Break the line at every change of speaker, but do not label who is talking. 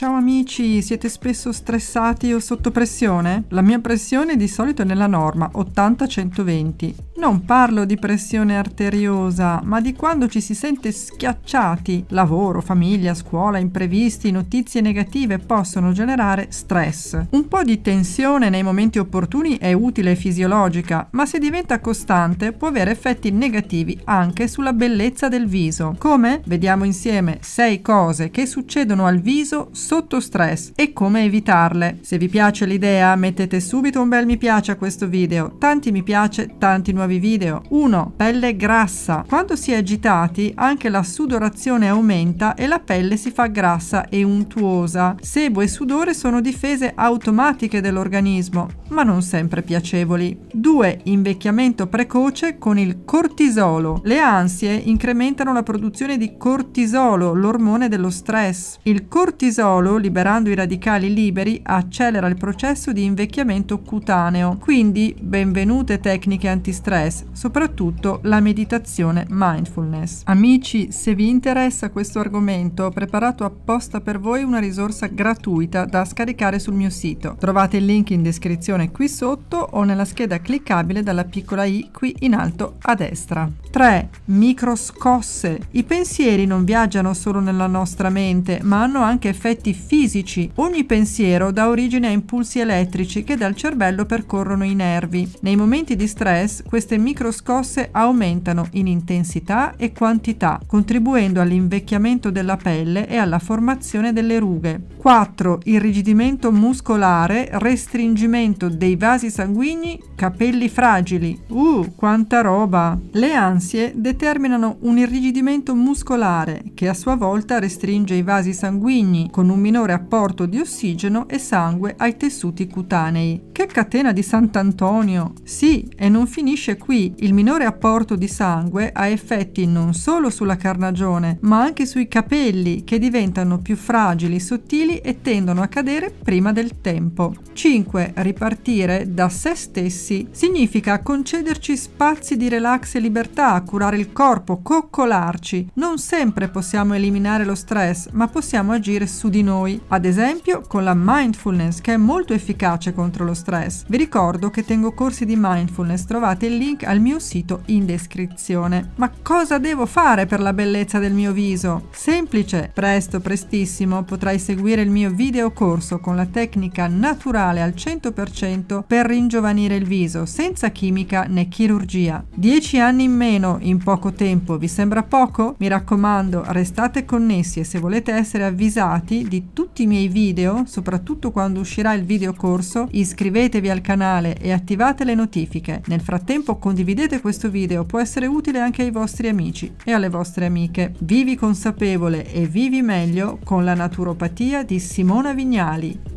Ciao amici, siete spesso stressati o sotto pressione? La mia pressione di solito è nella norma 80-120. Non parlo di pressione arteriosa, ma di quando ci si sente schiacciati. Lavoro, famiglia, scuola, imprevisti, notizie negative possono generare stress. Un po' di tensione nei momenti opportuni è utile e fisiologica, ma se diventa costante può avere effetti negativi anche sulla bellezza del viso. Come? Vediamo insieme 6 cose che succedono al viso sotto stress e come evitarle. Se vi piace l'idea mettete subito un bel mi piace a questo video, tanti mi piace, tanti nuovi video. 1. Pelle grassa. Quando si è agitati anche la sudorazione aumenta e la pelle si fa grassa e untuosa. Sebo e sudore sono difese automatiche dell'organismo, ma non sempre piacevoli. 2. Invecchiamento precoce con il cortisolo. Le ansie incrementano la produzione di cortisolo, l'ormone dello stress. Il cortisolo Solo, liberando i radicali liberi, accelera il processo di invecchiamento cutaneo. Quindi, benvenute tecniche antistress, soprattutto la meditazione mindfulness. Amici, se vi interessa questo argomento, ho preparato apposta per voi una risorsa gratuita da scaricare sul mio sito. Trovate il link in descrizione qui sotto o nella scheda cliccabile dalla piccola i qui in alto a destra. 3. Microscosse. I pensieri non viaggiano solo nella nostra mente, ma hanno anche effetti oggetti fisici. Ogni pensiero dà origine a impulsi elettrici che dal cervello percorrono i nervi. Nei momenti di stress queste microscosse aumentano in intensità e quantità, contribuendo all'invecchiamento della pelle e alla formazione delle rughe. 4. Irrigidimento muscolare, restringimento dei vasi sanguigni, capelli fragili. Uh, quanta roba! Le ansie determinano un irrigidimento muscolare che a sua volta restringe i vasi sanguigni con un un minore apporto di ossigeno e sangue ai tessuti cutanei. Che catena di Sant'Antonio! Sì, e non finisce qui. Il minore apporto di sangue ha effetti non solo sulla carnagione, ma anche sui capelli che diventano più fragili, sottili e tendono a cadere prima del tempo. 5. Ripartire da se stessi significa concederci spazi di relax e libertà, curare il corpo, coccolarci. Non sempre possiamo eliminare lo stress, ma possiamo agire su di noi noi, ad esempio con la mindfulness che è molto efficace contro lo stress. Vi ricordo che tengo corsi di mindfulness, trovate il link al mio sito in descrizione. Ma cosa devo fare per la bellezza del mio viso? Semplice, presto, prestissimo potrai seguire il mio video corso con la tecnica naturale al 100% per ringiovanire il viso, senza chimica né chirurgia. 10 anni in meno in poco tempo, vi sembra poco? Mi raccomando, restate connessi e se volete essere avvisati di di tutti i miei video, soprattutto quando uscirà il video corso, iscrivetevi al canale e attivate le notifiche. Nel frattempo condividete questo video, può essere utile anche ai vostri amici e alle vostre amiche. Vivi consapevole e vivi meglio con la naturopatia di Simona Vignali.